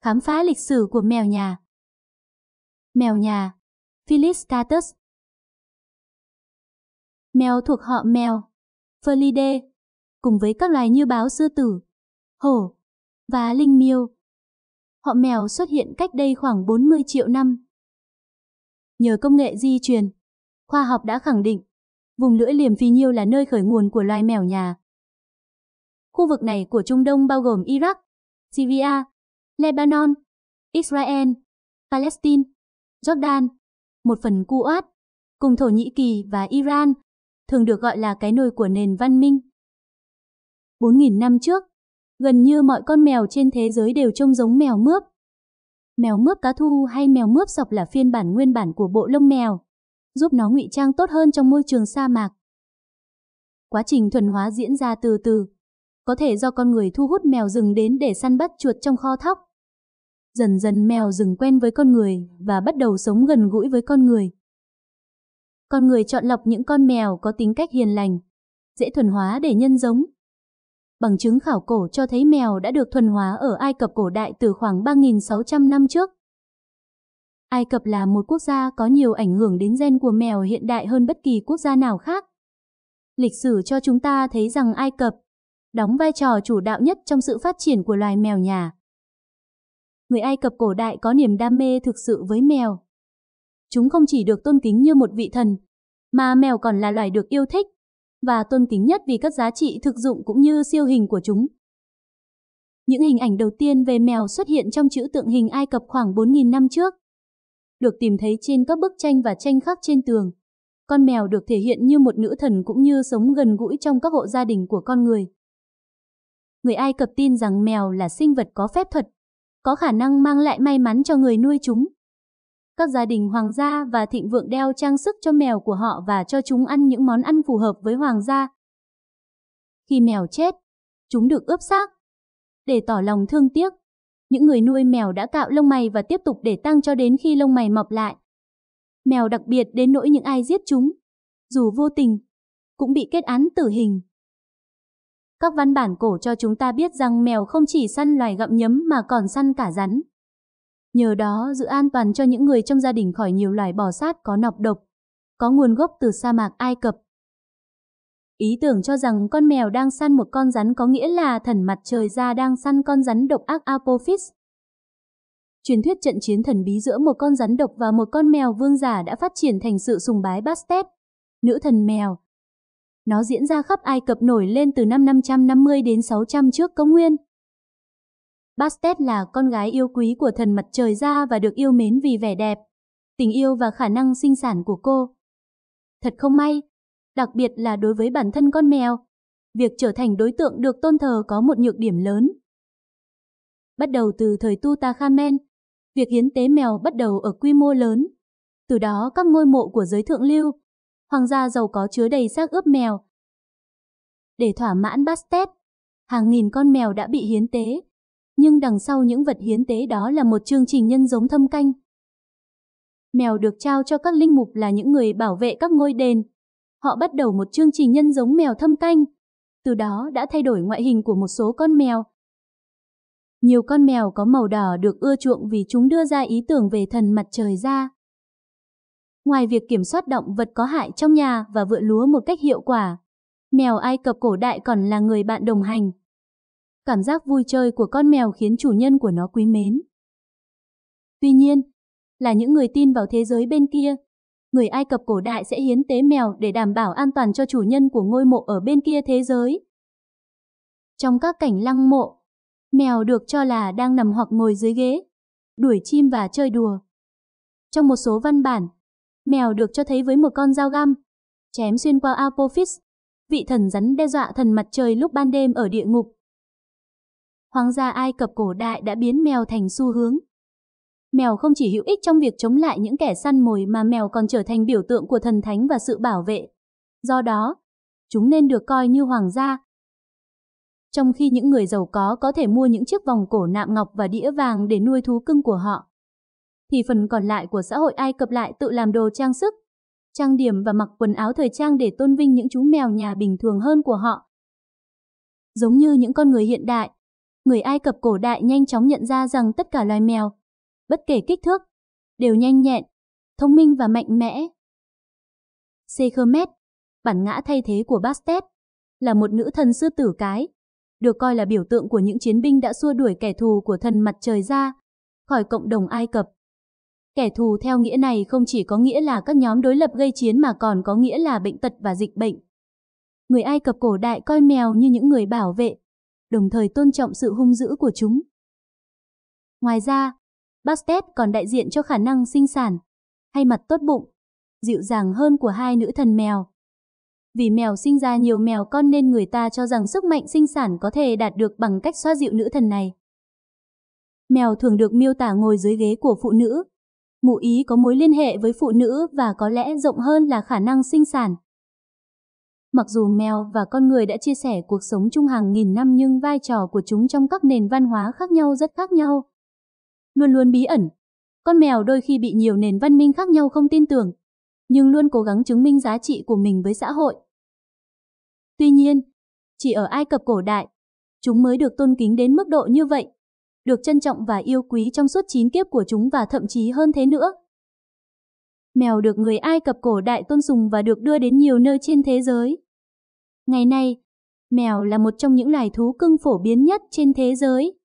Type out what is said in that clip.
Khám phá lịch sử của mèo nhà. Mèo nhà (Felis Philistatus Mèo thuộc họ mèo Felidae cùng với các loài như báo sư tử, hổ và linh miêu. Họ mèo xuất hiện cách đây khoảng 40 triệu năm. Nhờ công nghệ di truyền, khoa học đã khẳng định vùng lưỡi liềm phi nhiêu là nơi khởi nguồn của loài mèo nhà. Khu vực này của Trung Đông bao gồm Iraq, Syria, Lebanon, Israel, Palestine, Jordan, một phần Kuwait, cùng Thổ Nhĩ Kỳ và Iran, thường được gọi là cái nồi của nền văn minh. 4.000 năm trước, gần như mọi con mèo trên thế giới đều trông giống mèo mướp. Mèo mướp cá thu hay mèo mướp sọc là phiên bản nguyên bản của bộ lông mèo, giúp nó ngụy trang tốt hơn trong môi trường sa mạc. Quá trình thuần hóa diễn ra từ từ, có thể do con người thu hút mèo rừng đến để săn bắt chuột trong kho thóc, Dần dần mèo dừng quen với con người và bắt đầu sống gần gũi với con người. Con người chọn lọc những con mèo có tính cách hiền lành, dễ thuần hóa để nhân giống. Bằng chứng khảo cổ cho thấy mèo đã được thuần hóa ở Ai Cập cổ đại từ khoảng 3.600 năm trước. Ai Cập là một quốc gia có nhiều ảnh hưởng đến gen của mèo hiện đại hơn bất kỳ quốc gia nào khác. Lịch sử cho chúng ta thấy rằng Ai Cập đóng vai trò chủ đạo nhất trong sự phát triển của loài mèo nhà người Ai Cập cổ đại có niềm đam mê thực sự với mèo. Chúng không chỉ được tôn kính như một vị thần, mà mèo còn là loài được yêu thích và tôn kính nhất vì các giá trị thực dụng cũng như siêu hình của chúng. Những hình ảnh đầu tiên về mèo xuất hiện trong chữ tượng hình Ai Cập khoảng 4.000 năm trước, được tìm thấy trên các bức tranh và tranh khắc trên tường. Con mèo được thể hiện như một nữ thần cũng như sống gần gũi trong các hộ gia đình của con người. Người Ai Cập tin rằng mèo là sinh vật có phép thuật có khả năng mang lại may mắn cho người nuôi chúng. Các gia đình hoàng gia và thịnh vượng đeo trang sức cho mèo của họ và cho chúng ăn những món ăn phù hợp với hoàng gia. Khi mèo chết, chúng được ướp xác. Để tỏ lòng thương tiếc, những người nuôi mèo đã cạo lông mày và tiếp tục để tăng cho đến khi lông mày mọc lại. Mèo đặc biệt đến nỗi những ai giết chúng, dù vô tình, cũng bị kết án tử hình. Các văn bản cổ cho chúng ta biết rằng mèo không chỉ săn loài gặm nhấm mà còn săn cả rắn. Nhờ đó giữ an toàn cho những người trong gia đình khỏi nhiều loài bò sát có nọc độc, có nguồn gốc từ sa mạc Ai Cập. Ý tưởng cho rằng con mèo đang săn một con rắn có nghĩa là thần mặt trời ra đang săn con rắn độc ác Apophis. Truyền thuyết trận chiến thần bí giữa một con rắn độc và một con mèo vương giả đã phát triển thành sự sùng bái Bastet, nữ thần mèo, nó diễn ra khắp Ai Cập nổi lên từ năm 550 đến 600 trước công nguyên. Bastet là con gái yêu quý của thần mặt trời Ra và được yêu mến vì vẻ đẹp, tình yêu và khả năng sinh sản của cô. Thật không may, đặc biệt là đối với bản thân con mèo, việc trở thành đối tượng được tôn thờ có một nhược điểm lớn. Bắt đầu từ thời Tutankhamen, việc hiến tế mèo bắt đầu ở quy mô lớn. Từ đó các ngôi mộ của giới thượng lưu, hoàng gia giàu có chứa đầy xác ướp mèo. Để thỏa mãn Bastet, hàng nghìn con mèo đã bị hiến tế. Nhưng đằng sau những vật hiến tế đó là một chương trình nhân giống thâm canh. Mèo được trao cho các linh mục là những người bảo vệ các ngôi đền. Họ bắt đầu một chương trình nhân giống mèo thâm canh. Từ đó đã thay đổi ngoại hình của một số con mèo. Nhiều con mèo có màu đỏ được ưa chuộng vì chúng đưa ra ý tưởng về thần mặt trời ra ngoài việc kiểm soát động vật có hại trong nhà và vựa lúa một cách hiệu quả. Mèo Ai Cập cổ đại còn là người bạn đồng hành. Cảm giác vui chơi của con mèo khiến chủ nhân của nó quý mến. Tuy nhiên, là những người tin vào thế giới bên kia, người Ai Cập cổ đại sẽ hiến tế mèo để đảm bảo an toàn cho chủ nhân của ngôi mộ ở bên kia thế giới. Trong các cảnh lăng mộ, mèo được cho là đang nằm hoặc ngồi dưới ghế, đuổi chim và chơi đùa. Trong một số văn bản, mèo được cho thấy với một con dao găm, chém xuyên qua Apophis, vị thần rắn đe dọa thần mặt trời lúc ban đêm ở địa ngục. Hoàng gia Ai Cập cổ đại đã biến mèo thành xu hướng. Mèo không chỉ hữu ích trong việc chống lại những kẻ săn mồi mà mèo còn trở thành biểu tượng của thần thánh và sự bảo vệ. Do đó, chúng nên được coi như hoàng gia. Trong khi những người giàu có có thể mua những chiếc vòng cổ nạm ngọc và đĩa vàng để nuôi thú cưng của họ, thì phần còn lại của xã hội Ai Cập lại tự làm đồ trang sức, trang điểm và mặc quần áo thời trang để tôn vinh những chú mèo nhà bình thường hơn của họ. Giống như những con người hiện đại, người Ai Cập cổ đại nhanh chóng nhận ra rằng tất cả loài mèo, bất kể kích thước, đều nhanh nhẹn, thông minh và mạnh mẽ. Sekhmet, bản ngã thay thế của Bastet, là một nữ thần sư tử cái, được coi là biểu tượng của những chiến binh đã xua đuổi kẻ thù của thần mặt trời ra khỏi cộng đồng Ai Cập. Kẻ thù theo nghĩa này không chỉ có nghĩa là các nhóm đối lập gây chiến mà còn có nghĩa là bệnh tật và dịch bệnh. Người Ai Cập cổ đại coi mèo như những người bảo vệ, đồng thời tôn trọng sự hung dữ của chúng. Ngoài ra, Bastet còn đại diện cho khả năng sinh sản, hay mặt tốt bụng, dịu dàng hơn của hai nữ thần mèo. Vì mèo sinh ra nhiều mèo con nên người ta cho rằng sức mạnh sinh sản có thể đạt được bằng cách xoa dịu nữ thần này. Mèo thường được miêu tả ngồi dưới ghế của phụ nữ, ngụ ý có mối liên hệ với phụ nữ và có lẽ rộng hơn là khả năng sinh sản. Mặc dù mèo và con người đã chia sẻ cuộc sống chung hàng nghìn năm nhưng vai trò của chúng trong các nền văn hóa khác nhau rất khác nhau. Luôn luôn bí ẩn. Con mèo đôi khi bị nhiều nền văn minh khác nhau không tin tưởng, nhưng luôn cố gắng chứng minh giá trị của mình với xã hội. Tuy nhiên, chỉ ở Ai Cập cổ đại, chúng mới được tôn kính đến mức độ như vậy được trân trọng và yêu quý trong suốt chín kiếp của chúng và thậm chí hơn thế nữa. Mèo được người Ai Cập cổ đại tôn sùng và được đưa đến nhiều nơi trên thế giới. Ngày nay, mèo là một trong những loài thú cưng phổ biến nhất trên thế giới.